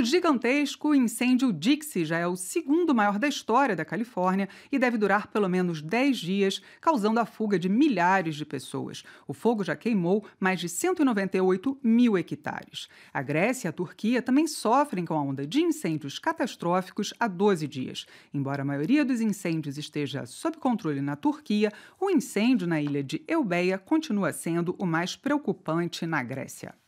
O gigantesco incêndio Dixie já é o segundo maior da história da Califórnia e deve durar pelo menos 10 dias, causando a fuga de milhares de pessoas. O fogo já queimou mais de 198 mil hectares. A Grécia e a Turquia também sofrem com a onda de incêndios catastróficos há 12 dias. Embora a maioria dos incêndios esteja sob controle na Turquia, o incêndio na ilha de Eubeia continua sendo o mais preocupante na Grécia.